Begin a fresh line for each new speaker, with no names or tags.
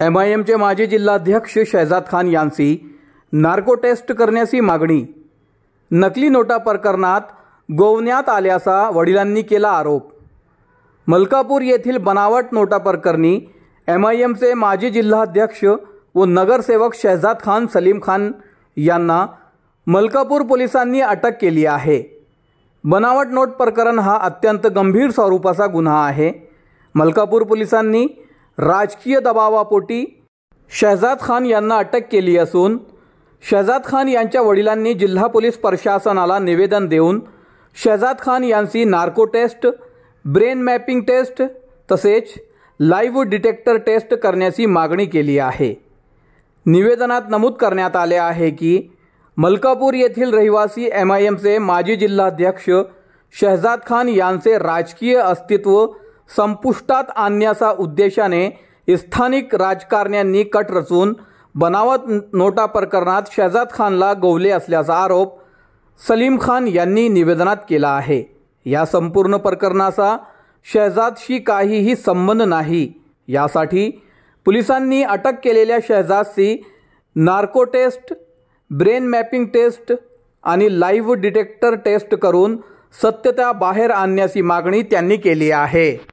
M I एमचे माजी जिल्हाध्यक्ष शहजाद खान यांची नार्को टेस्ट करण्याची मागणी नकली नोटा प्रकरणात गोवण्यात आल्याचा वडिलांनी केला आरोप मलकापूर येथील बनावट नोटा प्रकरणी एम आय एमचे माजी जिल्हाध्यक्ष व नगरसेवक शहजाद खान सलीम खान यांना मलकापूर पोलिसांनी अटक केली आहे बनावट नोट प्रकरण हा अत्यंत गंभीर स्वरूपाचा गुन्हा आहे मलकापूर पोलिसांनी राजकीय दबावापोटी शहजाद खान यांना अटक केली असून शहजाद खान यांच्या वडिलांनी जिल्हा पोलीस प्रशासनाला निवेदन देऊन शहजाद खान यांची narco test brain mapping test तसेच लाईव्ह डिटेक्टर टेस्ट करण्याची मागणी केली आहे निवेदनात नमूद करण्यात आले आहे की मलकापूर येथील रहिवासी एम आय एमचे माजी जिल्हाध्यक्ष शहजाद खान यांचे राजकीय अस्तित्व संपुष्टात आणण्याचा उद्देशाने स्थानिक राजकारण्यांनी कट रचून बनावट नोटा प्रकरणात शहजाद खानला गोवले असल्याचा आरोप सलीम खान यांनी निवेदनात केला आहे या संपूर्ण प्रकरणाचा शहजादशी काहीही संबंध नाही यासाठी पोलिसांनी अटक केलेल्या शहजादशी narco test brain mapping test आणि लाईव्ह डिटेक्टर टेस्ट करून सत्यता बाहेर आणण्याची मागणी त्यांनी केली आहे